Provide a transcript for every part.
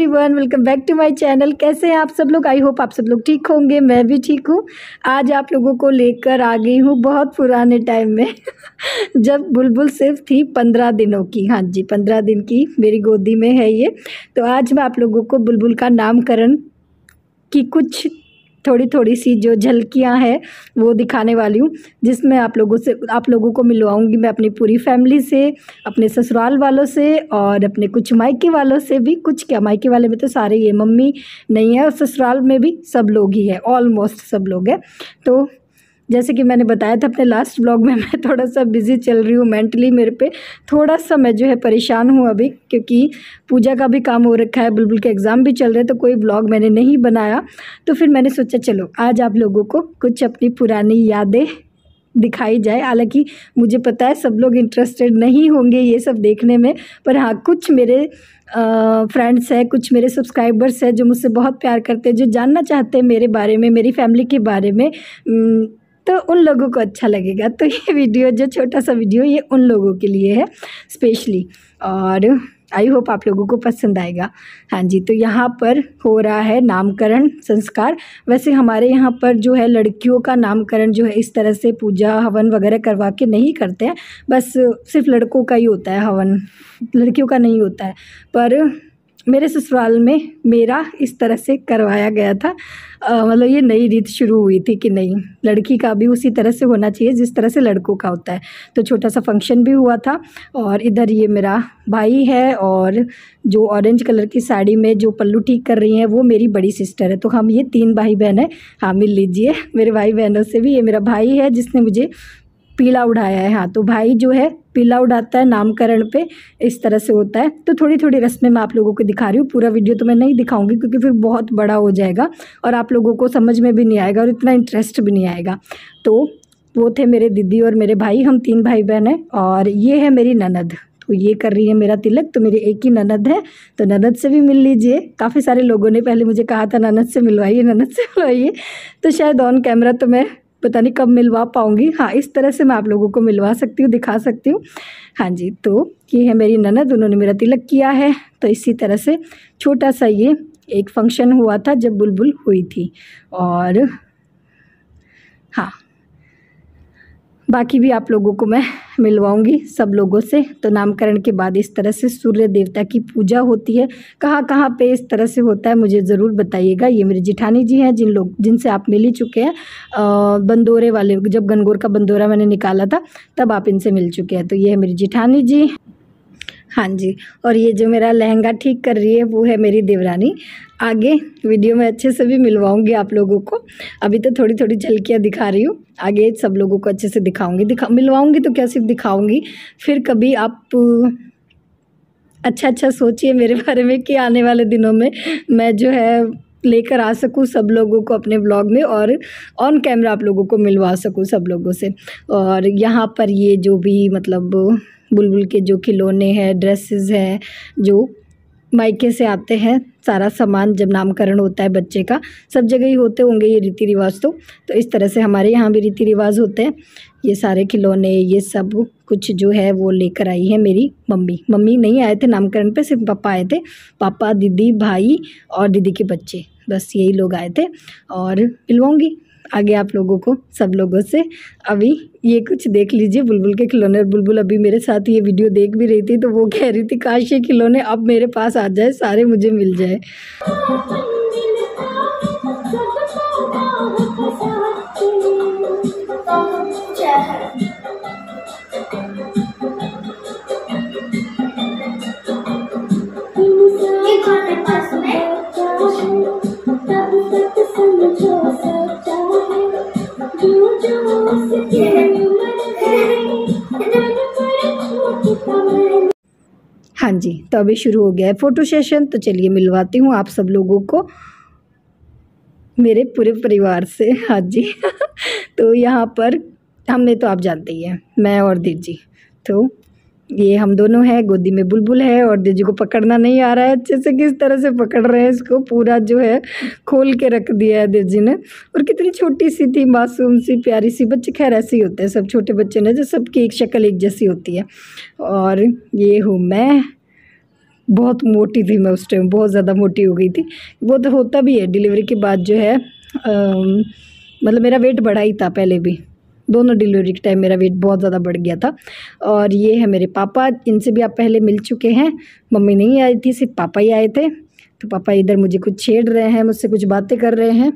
Everyone welcome back to my channel कैसे हैं आप सब लोग आई होप आप सब लोग ठीक होंगे मैं भी ठीक हूँ आज आप लोगों को लेकर आ गई हूँ बहुत पुराने टाइम में जब बुलबुल सिर्फ थी पंद्रह दिनों की हाँ जी पंद्रह दिन की मेरी गोदी में है ये तो आज मैं आप लोगों को बुलबुल का नामकरण की कुछ थोड़ी थोड़ी सी जो झलकियाँ हैं वो दिखाने वाली हूँ जिसमें आप लोगों से आप लोगों को मिलवाऊँगी मैं अपनी पूरी फैमिली से अपने ससुराल वालों से और अपने कुछ मायके वालों से भी कुछ क्या मायके वाले में तो सारे ये मम्मी नहीं है और ससुराल में भी सब लोग ही है ऑलमोस्ट सब लोग हैं तो जैसे कि मैंने बताया था अपने लास्ट ब्लॉग में मैं थोड़ा सा बिज़ी चल रही हूँ मेंटली मेरे पे थोड़ा सा मैं जो है परेशान हूँ अभी क्योंकि पूजा का भी काम हो रखा है बुलबुल के एग्ज़ाम भी चल रहे तो कोई ब्लॉग मैंने नहीं बनाया तो फिर मैंने सोचा चलो आज आप लोगों को कुछ अपनी पुरानी यादें दिखाई जाए हालांकि मुझे पता है सब लोग इंटरेस्टेड नहीं होंगे ये सब देखने में पर हाँ कुछ मेरे फ्रेंड्स हैं कुछ मेरे सब्सक्राइबर्स हैं जो मुझसे बहुत प्यार करते हैं जो जानना चाहते हैं मेरे बारे में मेरी फैमिली के बारे में तो उन लोगों को अच्छा लगेगा तो ये वीडियो जो छोटा सा वीडियो ये उन लोगों के लिए है स्पेशली और आई होप आप लोगों को पसंद आएगा हाँ जी तो यहाँ पर हो रहा है नामकरण संस्कार वैसे हमारे यहाँ पर जो है लड़कियों का नामकरण जो है इस तरह से पूजा हवन वगैरह करवा के नहीं करते हैं बस सिर्फ लड़कों का ही होता है हवन लड़कियों का नहीं होता है पर मेरे ससुराल में मेरा इस तरह से करवाया गया था मतलब ये नई रीत शुरू हुई थी कि नहीं लड़की का भी उसी तरह से होना चाहिए जिस तरह से लड़कों का होता है तो छोटा सा फंक्शन भी हुआ था और इधर ये मेरा भाई है और जो ऑरेंज कलर की साड़ी में जो पल्लू ठीक कर रही हैं वो मेरी बड़ी सिस्टर है तो हम ये तीन भाई बहन है हाँ मिल लीजिए मेरे भाई बहनों से भी ये मेरा भाई है जिसने मुझे पीला उड़ाया है हाँ तो भाई जो है पीला उड़ाता है नामकरण पे इस तरह से होता है तो थोड़ी थोड़ी रस्में मैं आप लोगों को दिखा रही हूँ पूरा वीडियो तो मैं नहीं दिखाऊंगी क्योंकि फिर बहुत बड़ा हो जाएगा और आप लोगों को समझ में भी नहीं आएगा और इतना इंटरेस्ट भी नहीं आएगा तो वो थे मेरे दीदी और मेरे भाई हम तीन भाई बहन हैं और ये है मेरी ननद तो ये कर रही है मेरा तिलक तो मेरी एक ही ननद है तो ननद से भी मिल लीजिए काफ़ी सारे लोगों ने पहले मुझे कहा था ननद से मिलवाइए ननद से मिलवाइए तो शायद ऑन कैमरा तो मैं पता नहीं कब मिलवा पाऊँगी हाँ इस तरह से मैं आप लोगों को मिलवा सकती हूँ दिखा सकती हूँ हाँ जी तो ये है मेरी ननद उन्होंने मेरा तिलक किया है तो इसी तरह से छोटा सा ये एक फंक्शन हुआ था जब बुलबुल हुई थी और हाँ बाकी भी आप लोगों को मैं मिलवाऊंगी सब लोगों से तो नामकरण के बाद इस तरह से सूर्य देवता की पूजा होती है कहाँ कहाँ पे इस तरह से होता है मुझे ज़रूर बताइएगा ये मेरे जिठानी जी हैं जिन लोग जिनसे आप मिल ही चुके हैं बंदोरे वाले जब गनगोर का बंदोरा मैंने निकाला था तब आप इनसे मिल चुके हैं तो ये है मेरी जिठानी जी हाँ जी और ये जो मेरा लहंगा ठीक कर रही है वो है मेरी देवरानी आगे वीडियो में अच्छे से भी मिलवाऊंगी आप लोगों को अभी तो थोड़ी थोड़ी झलकियाँ दिखा रही हूँ आगे सब लोगों को अच्छे से दिखाऊंगी दिखा मिलवाऊंगी तो क्या सिर्फ दिखाऊंगी फिर कभी आप अच्छा अच्छा सोचिए मेरे बारे में कि आने वाले दिनों में मैं जो है लेकर आ सकूँ सब लोगों को अपने ब्लॉग में और ऑन कैमरा आप लोगों को मिलवा सकूँ सब लोगों से और यहाँ पर ये जो भी मतलब बुलबुल के जो खिलौने हैं ड्रेसेस हैं जो मायके से आते हैं सारा सामान जब नामकरण होता है बच्चे का सब जगह ही होते होंगे ये रीति रिवाज तो तो इस तरह से हमारे यहाँ भी रीति रिवाज होते हैं ये सारे खिलौने ये सब कुछ जो है वो लेकर आई है मेरी मम्मी मम्मी नहीं आए थे नामकरण पे सिर्फ पापा आए थे पापा दीदी भाई और दीदी के बच्चे बस यही लोग आए थे और मिलवाऊँगी आगे आप लोगों को सब लोगों से अभी ये कुछ देख लीजिए बुलबुल के खिलौने बुलबुल अभी मेरे साथ ये वीडियो देख भी रही थी तो वो कह रही थी काश ये खिलौने अब मेरे पास आ जाए सारे मुझे मिल जाए Yeah. हाँ जी तो अभी शुरू हो गया है फ़ोटो सेशन तो चलिए मिलवाती हूँ आप सब लोगों को मेरे पूरे परिवार से हाँ जी तो यहाँ पर हमने तो आप जानते ही हैं मैं और दीदी तो ये हम दोनों हैं गोदी में बुलबुल है और जीजू को पकड़ना नहीं आ रहा है अच्छे से किस तरह से पकड़ रहे हैं इसको पूरा जो है खोल के रख दिया है देवजी ने और कितनी छोटी सी थी मासूम सी प्यारी सी बच्चे खैर ऐसे ही होते हैं सब छोटे बच्चे ना जो सबकी एक शक्ल एक जैसी होती है और ये हूँ मैं बहुत मोटी थी मैं उस टाइम बहुत ज़्यादा मोटी हो गई थी वो तो होता भी है डिलीवरी के बाद जो है आ, मतलब मेरा वेट बढ़ा ही था पहले भी दोनों डिलीवरी के टाइम मेरा वेट बहुत ज़्यादा बढ़ गया था और ये है मेरे पापा इनसे भी आप पहले मिल चुके हैं मम्मी नहीं आई थी सिर्फ पापा ही आए थे तो पापा इधर मुझे कुछ छेड़ रहे हैं मुझसे कुछ बातें कर रहे हैं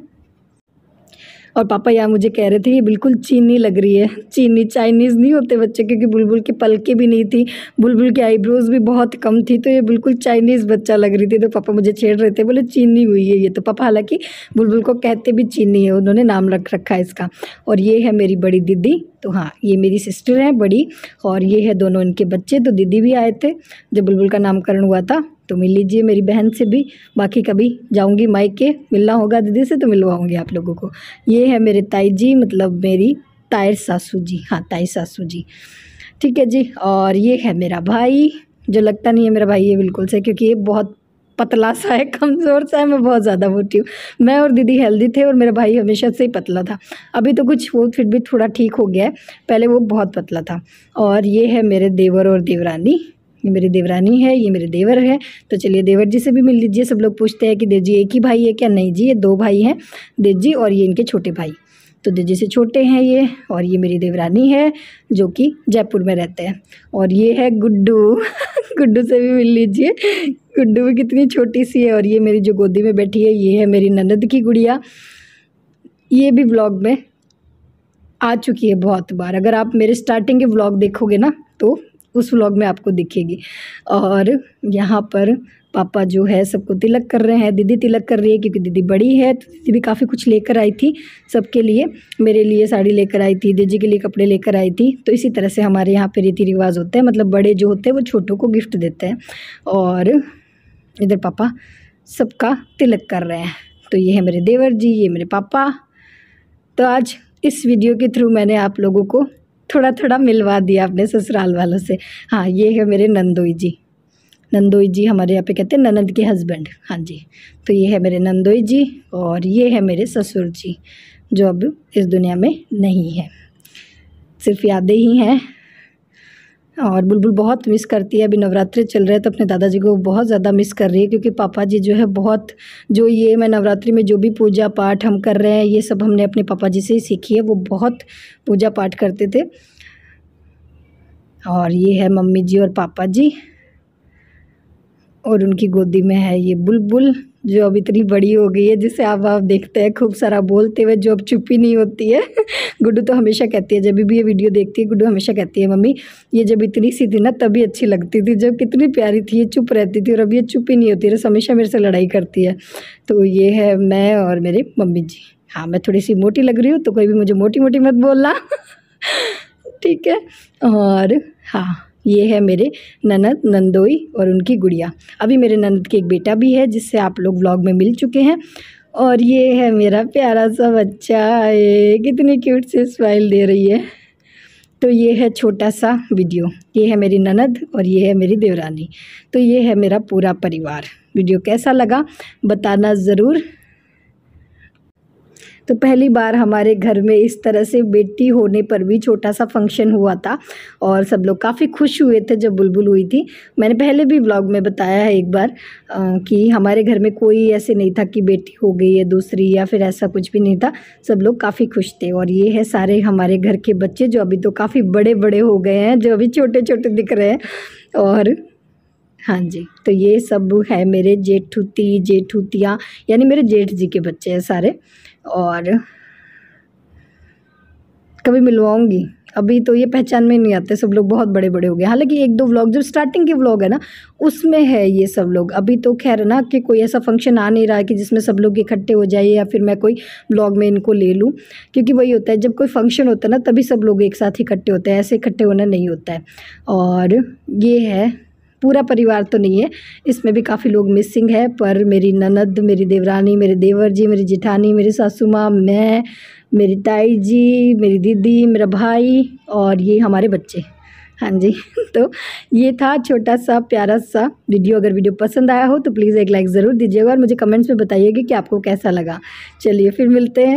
और पापा यहाँ मुझे कह रहे थे ये बिल्कुल चीनी लग रही है चीनी चाइनीज़ नहीं होते बच्चे क्योंकि बुलबुल की पलके भी नहीं थी बुलबुल की आईब्रोज भी बहुत कम थी तो ये बिल्कुल चाइनीज़ बच्चा लग रही थी तो पापा मुझे छेड़ रहे थे बोले चीनी हुई है ये तो पापा हालाँकि बुलबुल को कहते भी चीनी है उन्होंने नाम रख रखा है इसका और ये है मेरी बड़ी दीदी तो हाँ ये मेरी सिस्टर है बड़ी और ये है दोनों इनके बच्चे तो दीदी भी आए थे जब बुलबुल का नामकरण हुआ था तो मिल लीजिए मेरी बहन से भी बाकी कभी जाऊंगी माइक के मिलना होगा दीदी से तो मिलवाऊंगी आप लोगों को ये है मेरे ताई जी मतलब मेरी तायर सासू जी हाँ ताई सासू जी ठीक है जी और ये है मेरा भाई जो लगता नहीं है मेरा भाई ये बिल्कुल से क्योंकि ये बहुत पतला सा है कमज़ोर सा है मैं बहुत ज़्यादा मोटी हूँ मैं और दीदी हेल्दी थे और मेरा भाई हमेशा से ही पतला था अभी तो कुछ वो फिर भी थोड़ा ठीक हो गया है पहले वो बहुत पतला था और ये है मेरे देवर और देवरानी ये मेरी देवरानी है ये मेरे देवर है तो चलिए देवर जी से भी मिल लीजिए सब लोग पूछते हैं कि देव जी एक ही भाई है क्या नहीं जी ये दो भाई हैं देव जी और ये इनके छोटे भाई तो देव जी से छोटे हैं ये और ये मेरी देवरानी है जो कि जयपुर में रहते हैं और ये है गुड्डू गुड्डू से भी मिल लीजिए गुड्डू भी कितनी छोटी सी है और ये मेरी जो गोदी में बैठी है ये है मेरी ननद की गुड़िया ये भी ब्लॉग में आ चुकी है बहुत बार अगर आप मेरे स्टार्टिंग के ब्लॉग देखोगे ना तो उस व्लॉग में आपको दिखेगी और यहाँ पर पापा जो है सबको तिलक कर रहे हैं दीदी तिलक कर रही है क्योंकि दीदी बड़ी है तो दीदी भी काफ़ी कुछ लेकर आई थी सबके लिए मेरे लिए साड़ी लेकर आई थी दीदी के लिए कपड़े लेकर आई थी तो इसी तरह से हमारे यहाँ पे रीति रिवाज होते हैं मतलब बड़े जो होते हैं वो छोटों को गिफ्ट देते हैं और इधर पापा सबका तिलक कर रहे हैं तो ये है मेरे देवर जी ये मेरे पापा तो आज इस वीडियो के थ्रू मैंने आप लोगों को थोड़ा थोड़ा मिलवा दिया अपने ससुराल वालों से हाँ ये है मेरे नंदोई जी नंदोई जी हमारे यहाँ पे कहते हैं ननद के हस्बैंड हाँ जी तो ये है मेरे नंदोई जी और ये है मेरे ससुर जी जो अब इस दुनिया में नहीं है सिर्फ यादें ही हैं और बुलबुल बहुत मिस करती है अभी नवरात्रि चल रहे हैं तो अपने दादाजी को बहुत ज़्यादा मिस कर रही है क्योंकि पापा जी जो है बहुत जो ये मैं नवरात्रि में जो भी पूजा पाठ हम कर रहे हैं ये सब हमने अपने पापा जी से ही सीखी है वो बहुत पूजा पाठ करते थे और ये है मम्मी जी और पापा जी और उनकी गोदी में है ये बुलबुल जो अब इतनी बड़ी हो गई है जिसे अब आप देखते हैं खूब सारा बोलते हुए जो अब चुप ही नहीं होती है गुड्डू तो हमेशा कहती है जब भी ये वीडियो देखती है गुड्डू हमेशा कहती है मम्मी ये जब इतनी सी थी ना तभी अच्छी लगती थी जब कितनी प्यारी थी ये चुप रहती थी और अब ये चुप ही नहीं होती रस हमेशा मेरे से लड़ाई करती है तो ये है मैं और मेरी मम्मी जी हाँ मैं थोड़ी सी मोटी लग रही हूँ तो कोई भी मुझे मोटी मोटी मत बोलना ठीक है और हाँ ये है मेरे ननद नंदोई और उनकी गुड़िया अभी मेरे ननद के एक बेटा भी है जिससे आप लोग व्लॉग में मिल चुके हैं और ये है मेरा प्यारा सा बच्चा ये कितनी क्यूट से स्माइल दे रही है तो ये है छोटा सा वीडियो ये है मेरी ननद और ये है मेरी देवरानी तो ये है मेरा पूरा परिवार वीडियो कैसा लगा बताना ज़रूर तो पहली बार हमारे घर में इस तरह से बेटी होने पर भी छोटा सा फंक्शन हुआ था और सब लोग काफ़ी खुश हुए थे जब बुलबुल हुई थी मैंने पहले भी ब्लॉग में बताया है एक बार आ, कि हमारे घर में कोई ऐसे नहीं था कि बेटी हो गई या दूसरी या फिर ऐसा कुछ भी नहीं था सब लोग काफ़ी खुश थे और ये है सारे हमारे घर के बच्चे जो अभी तो काफ़ी बड़े बड़े हो गए हैं जो अभी छोटे छोटे दिख रहे हैं और हाँ जी तो ये सब है मेरे जेठूती जेठूतियाँ यानी मेरे जेठ जी के बच्चे हैं सारे और कभी मिलवाऊंगी अभी तो ये पहचान में नहीं आते सब लोग बहुत बड़े बड़े हो गए हालांकि एक दो व्लॉग जो स्टार्टिंग के व्लॉग है ना उसमें है ये सब लोग अभी तो खैर ना कि कोई ऐसा फंक्शन आ नहीं रहा है कि जिसमें सब लोग इकट्ठे हो जाए या फिर मैं कोई व्लॉग में इनको ले लूँ क्योंकि वही होता है जब कोई फंक्शन होता है ना तभी सब लोग एक साथ इकट्ठे होते हैं ऐसे इकट्ठे होना नहीं होता है और ये है पूरा परिवार तो नहीं है इसमें भी काफ़ी लोग मिसिंग है पर मेरी ननद मेरी देवरानी मेरे देवर जी मेरी जिठानी मेरी सासू माँ मैं मेरी ताई जी मेरी दीदी मेरा भाई और ये हमारे बच्चे हाँ जी तो ये था छोटा सा प्यारा सा वीडियो अगर वीडियो पसंद आया हो तो प्लीज़ एक लाइक ज़रूर दीजिएगा और मुझे कमेंट्स में बताइएगा कि आपको कैसा लगा चलिए फिर मिलते हैं